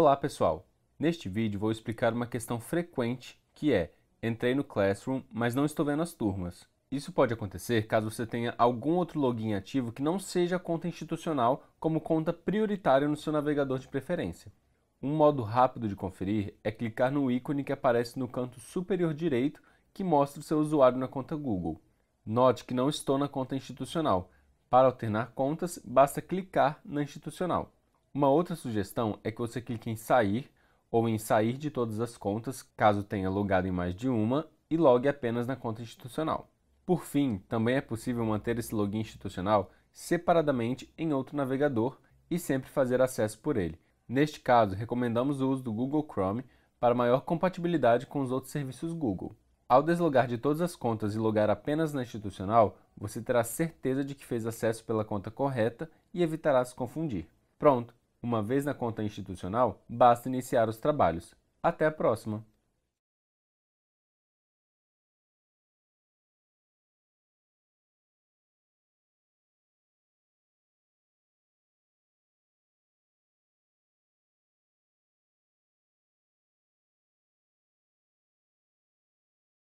Olá pessoal, neste vídeo vou explicar uma questão frequente que é entrei no Classroom, mas não estou vendo as turmas. Isso pode acontecer caso você tenha algum outro login ativo que não seja conta institucional como conta prioritária no seu navegador de preferência. Um modo rápido de conferir é clicar no ícone que aparece no canto superior direito que mostra o seu usuário na conta Google. Note que não estou na conta institucional. Para alternar contas, basta clicar na institucional. Uma outra sugestão é que você clique em sair ou em sair de todas as contas, caso tenha logado em mais de uma, e logue apenas na conta institucional. Por fim, também é possível manter esse login institucional separadamente em outro navegador e sempre fazer acesso por ele. Neste caso, recomendamos o uso do Google Chrome para maior compatibilidade com os outros serviços Google. Ao deslogar de todas as contas e logar apenas na institucional, você terá certeza de que fez acesso pela conta correta e evitará se confundir. Pronto, uma vez na conta institucional, basta iniciar os trabalhos. Até a próxima!